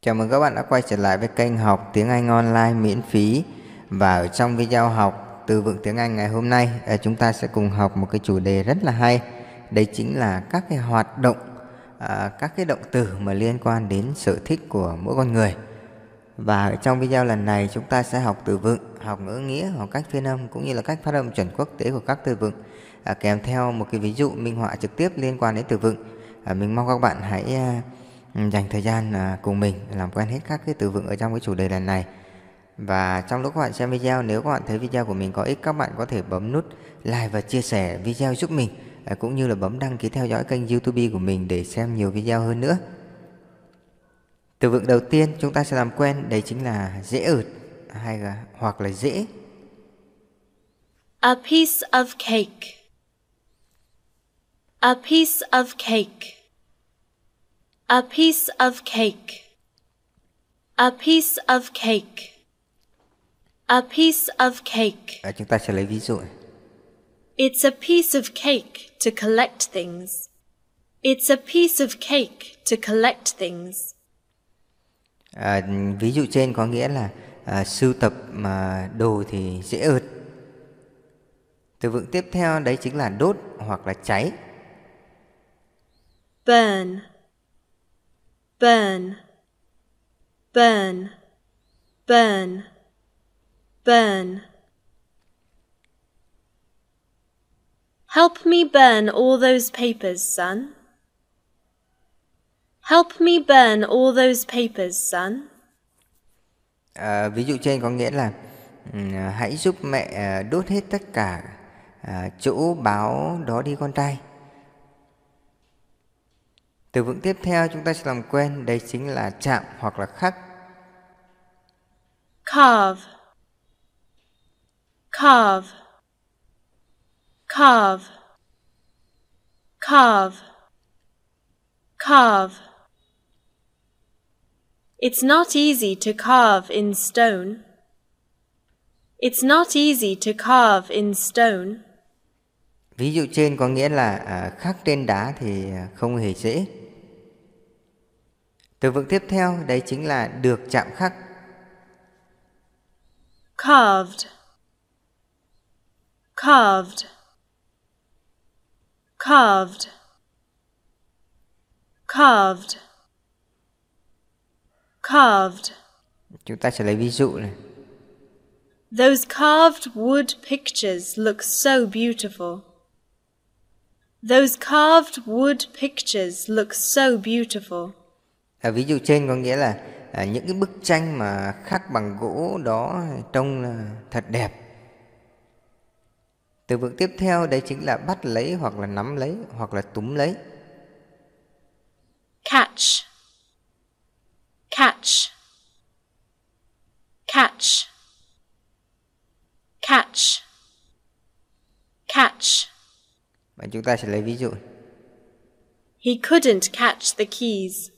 Chào mừng các bạn đã quay trở lại với kênh học tiếng Anh online miễn phí và ở trong video học từ vựng tiếng Anh ngày hôm nay à, chúng ta sẽ cùng học một cái chủ đề rất là hay đấy chính là các cái hoạt động à, các cái động từ mà liên quan đến sở thích của mỗi con người và ở trong video lần này chúng ta sẽ học từ vựng học ngữ nghĩa học cách phiên âm cũng như là cách phát âm chuẩn quốc tế của các từ vựng à, kèm theo một cái ví dụ minh họa trực tiếp liên quan đến từ vựng mình mong các bạn hãy Ừ, dành thời gian à, cùng mình làm quen hết các cái từ vựng ở trong cái chủ đề lần này. Và trong lúc các bạn xem video, nếu các bạn thấy video của mình có ích, các bạn có thể bấm nút like và chia sẻ video giúp mình, à, cũng như là bấm đăng ký theo dõi kênh youtube của mình để xem nhiều video hơn nữa. Từ vựng đầu tiên chúng ta sẽ làm quen, đấy chính là dễ ợt hay là hoặc là dễ. A piece of cake. A piece of cake. A piece of cake. A piece of cake. A piece of cake. À, chúng ta sẽ lấy ví dụ. It's a piece of cake to collect things. It's a piece of cake to collect things. À, ví dụ trên có nghĩa là à, sưu tập mà đồ thì dễ ợt. Từ vựng tiếp theo đấy chính là đốt hoặc là cháy. Burn burn burn burn burn Help me burn all those papers, son. Help me burn all those papers, son. À, ví dụ trên có nghĩa là ừ, hãy giúp mẹ à, đốt hết tất cả à, chỗ báo đó đi con trai từ vựng tiếp theo chúng ta sẽ làm quen, đây chính là chạm hoặc là khắc. Carve Carve Carve Carve Carve It's not easy to carve in stone. It's not easy to carve in stone. Ví dụ trên có nghĩa là à, khắc trên đá thì à, không hề dễ. Từ vựng tiếp theo đấy chính là được chạm khắc. Carved. Carved. Carved. Carved. Carved. Chúng ta sẽ lấy ví dụ này. Those carved wood pictures look so beautiful. Those carved wood pictures look so beautiful à, ví dụ trên có nghĩa là à, những cái bức tranh mà khắc bằng gỗ đó trông là thật đẹp từ vựng tiếp theo đấy chính là bắt lấy hoặc là nắm lấy hoặc là túm lấy catch catch catch catch catch và chúng ta sẽ lấy ví dụ He couldn't catch the keys.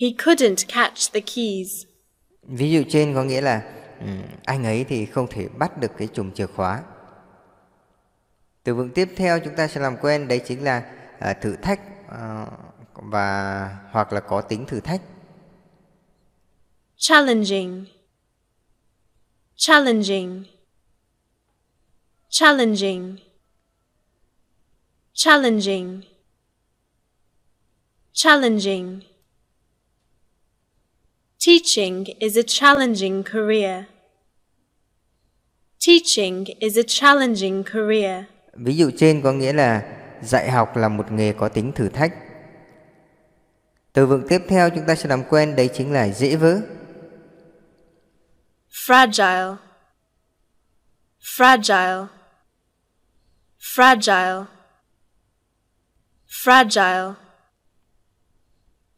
He couldn't catch the keys. Ví dụ trên có nghĩa là ừ, anh ấy thì không thể bắt được cái chùm chìa khóa. Từ vựng tiếp theo chúng ta sẽ làm quen đấy chính là uh, thử thách uh, và hoặc là có tính thử thách. Challenging. Challenging. Challenging. Challenging. Challenging. Teaching is a challenging career. Teaching is a challenging career. Ví dụ trên có nghĩa là dạy học là một nghề có tính thử thách. Từ vựng tiếp theo chúng ta sẽ làm quen đấy chính là dễ vỡ. Fragile. Fragile. Fragile. Fragile.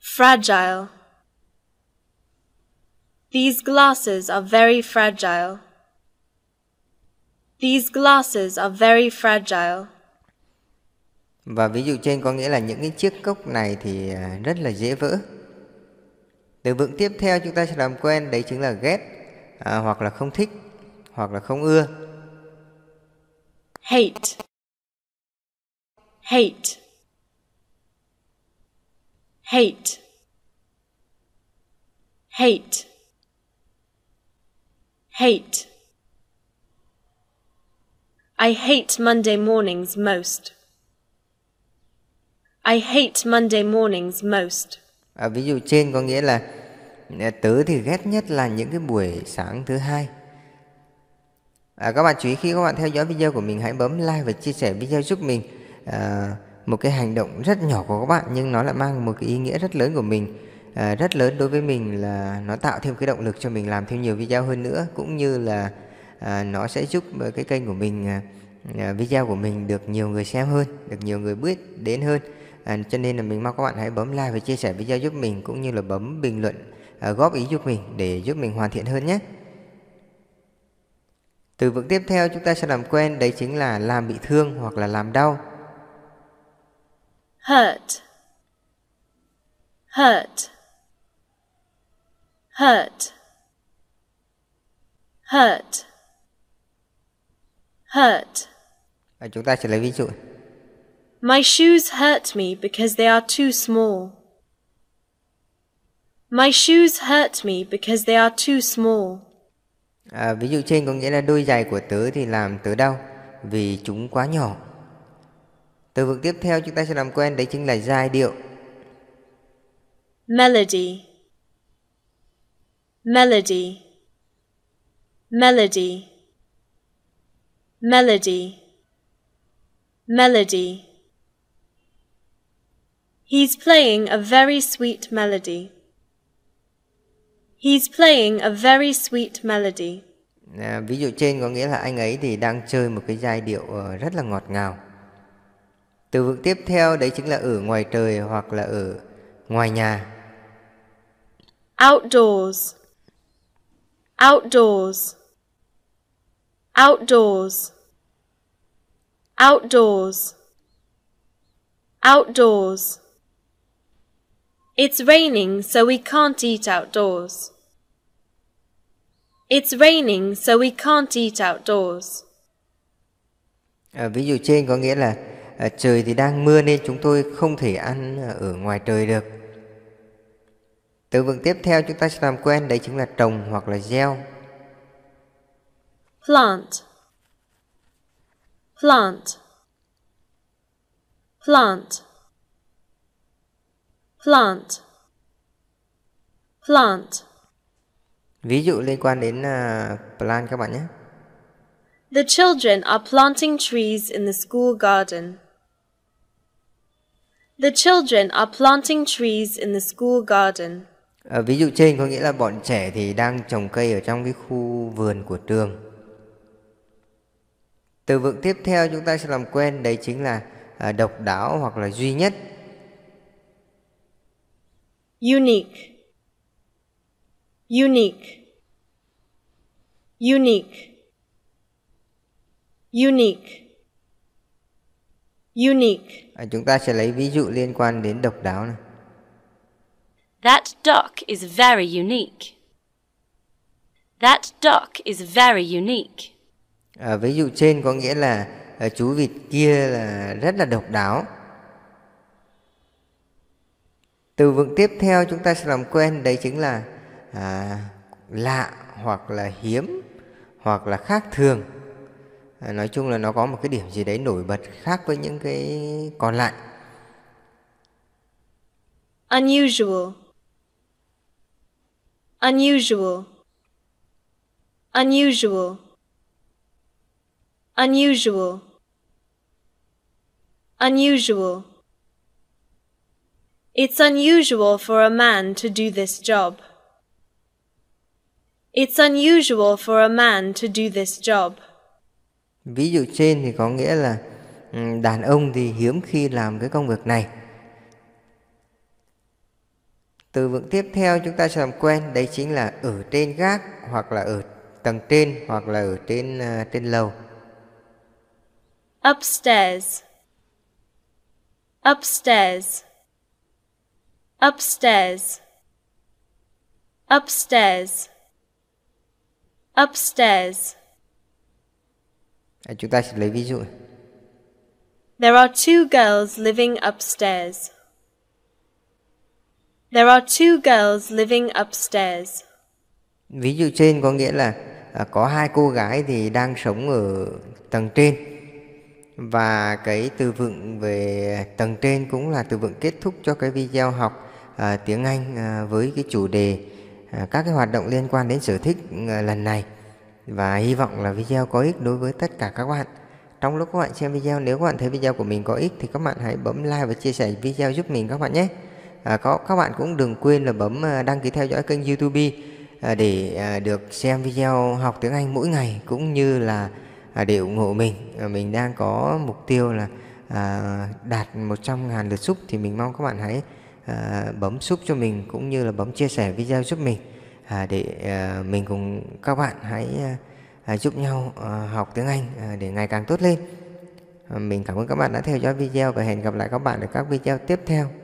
Fragile. These glasses are very fragile. These glasses are very fragile. Và ví dụ trên có nghĩa là những cái chiếc cốc này thì à, rất là dễ vỡ. Từ vựng tiếp theo chúng ta sẽ làm quen đấy chính là ghét à, hoặc là không thích hoặc là không ưa. Hate. Hate. Hate. Hate. Hate. I hate Monday mornings most. I hate Monday mornings most. À, ví dụ trên có nghĩa là à, tớ thì ghét nhất là những cái buổi sáng thứ hai. À, các bạn chú ý khi các bạn theo dõi video của mình hãy bấm like và chia sẻ video giúp mình à, một cái hành động rất nhỏ của các bạn nhưng nó lại mang một cái ý nghĩa rất lớn của mình. Ờ, rất lớn đối với mình là nó tạo thêm cái động lực cho mình làm thêm nhiều video hơn nữa cũng như là à, nó sẽ giúp ờ, cái kênh của mình à, à, video của mình được nhiều người xem hơn được nhiều người biết đến hơn cho nên là mình mong các bạn hãy bấm like và chia sẻ video giúp mình cũng như là bấm bình luận góp ý giúp mình để giúp mình hoàn thiện hơn nhé từ vựng tiếp theo chúng ta sẽ làm quen đấy chính là làm bị thương hoặc là làm đau hurt hurt hurt hurt hurt À, chúng ta sẽ lấy ví dụ My shoes hurt me because they are too small. My shoes hurt me because they are too small. À, ví dụ trên có nghĩa là đôi giày của tớ thì làm tớ đau vì chúng quá nhỏ. Từ vựng tiếp theo chúng ta sẽ làm quen đấy chính là giai điệu. Melody melody melody melody melody He's playing a very sweet melody. He's playing a very sweet melody. À, ví dụ trên có nghĩa là anh ấy thì đang chơi một cái giai điệu ờ, rất là ngọt ngào. Từ vựng tiếp theo đấy chính là ở ngoài trời hoặc là ở ngoài nhà. Outdoors outdoors outdoors outdoors outdoors It's raining so we can't eat outdoors It's raining so we can't eat outdoors à, Ví dụ trên có nghĩa là à, trời thì đang mưa nên chúng tôi không thể ăn ở ngoài trời được từ vựng tiếp theo chúng ta sẽ làm quen đấy chính là trồng hoặc là gieo. Plant Plant Plant Plant Plant Ví dụ liên quan đến uh, plant các bạn nhé. The children are planting trees in the school garden. The children are planting trees in the school garden. À, ví dụ trên có nghĩa là bọn trẻ thì đang trồng cây ở trong cái khu vườn của trường. Từ vựng tiếp theo chúng ta sẽ làm quen đấy chính là à, độc đáo hoặc là duy nhất. Unique. Unique. Unique. Unique. Unique. À, chúng ta sẽ lấy ví dụ liên quan đến độc đáo này. That duck is very unique. That duck is very unique. À, ví dụ trên có nghĩa là à, chú vịt kia là rất là độc đáo. Từ vựng tiếp theo chúng ta sẽ làm quen đấy chính là à, lạ hoặc là hiếm hoặc là khác thường. À, nói chung là nó có một cái điểm gì đấy nổi bật khác với những cái còn lại. Unusual unusual unusual unusual unusual it's unusual for a man to do this job it's unusual for a man to do this job ví dụ trên thì có nghĩa là đàn ông thì hiếm khi làm cái công việc này Từ vựng tiếp theo chúng ta sẽ làm quen đấy chính là ở trên gác hoặc là ở tầng trên hoặc là ở trên uh, trên lầu. Upstairs. Upstairs. Upstairs. Upstairs. Upstairs. À, chúng ta sẽ lấy ví dụ. There are two girls living upstairs. There are two girls living upstairs. Ví dụ trên có nghĩa là à, có hai cô gái thì đang sống ở tầng trên và cái từ vựng về tầng trên cũng là từ vựng kết thúc cho cái video học à, tiếng Anh à, với cái chủ đề à, các cái hoạt động liên quan đến sở thích à, lần này và hy vọng là video có ích đối với tất cả các bạn. Trong lúc các bạn xem video nếu các bạn thấy video của mình có ích thì các bạn hãy bấm like và chia sẻ video giúp mình các bạn nhé. À, có các bạn cũng đừng quên là bấm à, đăng ký theo dõi kênh YouTube à, để được xem video học tiếng Anh mỗi ngày cũng như là để ủng hộ mình mình đang có mục tiêu là à, đạt 100.000 lượt sub thì mình mong các bạn hãy bấm sub cho mình cũng như là bấm chia sẻ video giúp mình để mình cùng các bạn hãy giúp nhau học tiếng Anh để ngày càng tốt lên. mình cảm ơn các bạn đã theo dõi video và hẹn gặp lại các bạn ở các video tiếp theo.